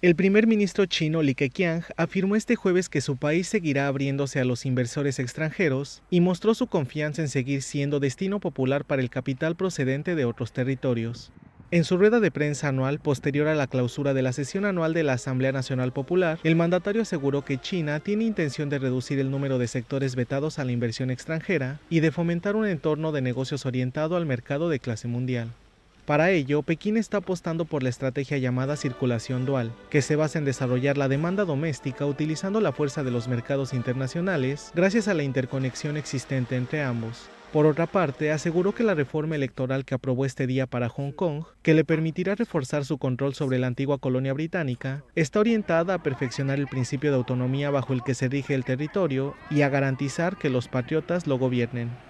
El primer ministro chino Li Keqiang afirmó este jueves que su país seguirá abriéndose a los inversores extranjeros y mostró su confianza en seguir siendo destino popular para el capital procedente de otros territorios. En su rueda de prensa anual posterior a la clausura de la sesión anual de la Asamblea Nacional Popular, el mandatario aseguró que China tiene intención de reducir el número de sectores vetados a la inversión extranjera y de fomentar un entorno de negocios orientado al mercado de clase mundial. Para ello, Pekín está apostando por la estrategia llamada circulación dual, que se basa en desarrollar la demanda doméstica utilizando la fuerza de los mercados internacionales gracias a la interconexión existente entre ambos. Por otra parte, aseguró que la reforma electoral que aprobó este día para Hong Kong, que le permitirá reforzar su control sobre la antigua colonia británica, está orientada a perfeccionar el principio de autonomía bajo el que se rige el territorio y a garantizar que los patriotas lo gobiernen.